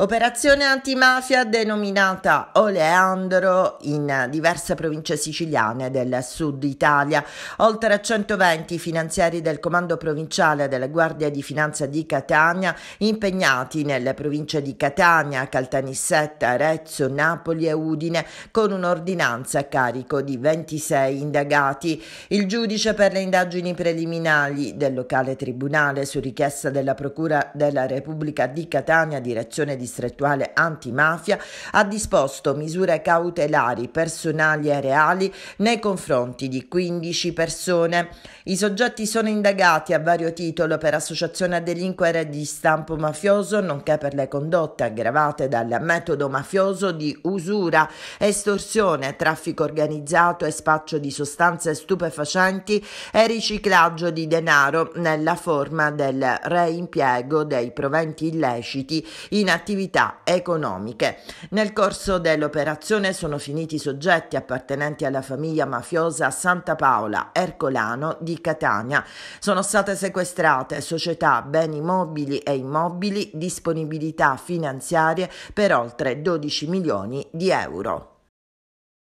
Operazione antimafia denominata Oleandro in diverse province siciliane del sud Italia. Oltre a 120 finanzieri del comando provinciale della Guardia di Finanza di Catania impegnati nelle province di Catania, Caltanissetta, Arezzo, Napoli e Udine con un'ordinanza a carico di 26 indagati. Il giudice per le indagini preliminari del locale tribunale su richiesta della Procura della Repubblica di Catania, direzione di distrettuale antimafia ha disposto misure cautelari personali e reali nei confronti di 15 persone. I soggetti sono indagati a vario titolo per associazione a delinquere di stampo mafioso, nonché per le condotte aggravate dal metodo mafioso di usura, estorsione, traffico organizzato e spaccio di sostanze stupefacenti e riciclaggio di denaro nella forma del reimpiego dei proventi illeciti in attività attività economiche. Nel corso dell'operazione sono finiti soggetti appartenenti alla famiglia mafiosa Santa Paola Ercolano di Catania. Sono state sequestrate società, beni mobili e immobili, disponibilità finanziarie per oltre 12 milioni di euro.